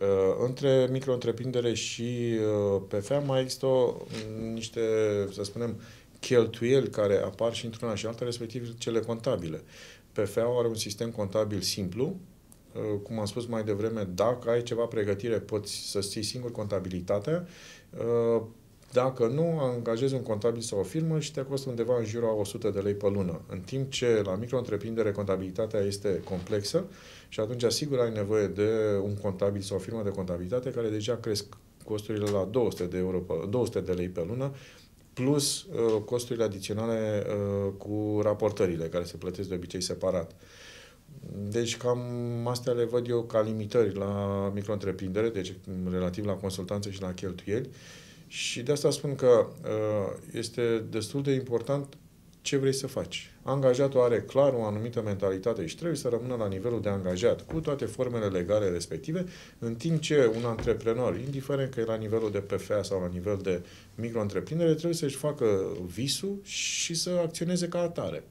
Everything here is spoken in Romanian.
Uh, între micro-întreprindere și uh, PFA mai există mm, niște, să spunem, cheltuieli care apar și într-una și alta, respectiv cele contabile. PFA are un sistem contabil simplu, uh, cum am spus mai devreme, dacă ai ceva pregătire, poți să ții singur contabilitatea. Dacă nu, angajezi un contabil sau o firmă și te costă undeva în jurul a 100 de lei pe lună. În timp ce la micro-întreprindere contabilitatea este complexă și atunci sigur ai nevoie de un contabil sau o firmă de contabilitate care deja cresc costurile la 200 de, euro pe, 200 de lei pe lună, plus uh, costurile adiționale uh, cu raportările, care se plătesc de obicei separat. Deci cam astea le văd eu ca limitări la micro deci relativ la consultanță și la cheltuieli. Uh, și de asta spun că uh, este destul de important ce vrei să faci. Angajatul are clar o anumită mentalitate și trebuie să rămână la nivelul de angajat, cu toate formele legale respective, în timp ce un antreprenor, indiferent că e la nivelul de PFA sau la nivel de micro trebuie să-și facă visul și să acționeze ca atare.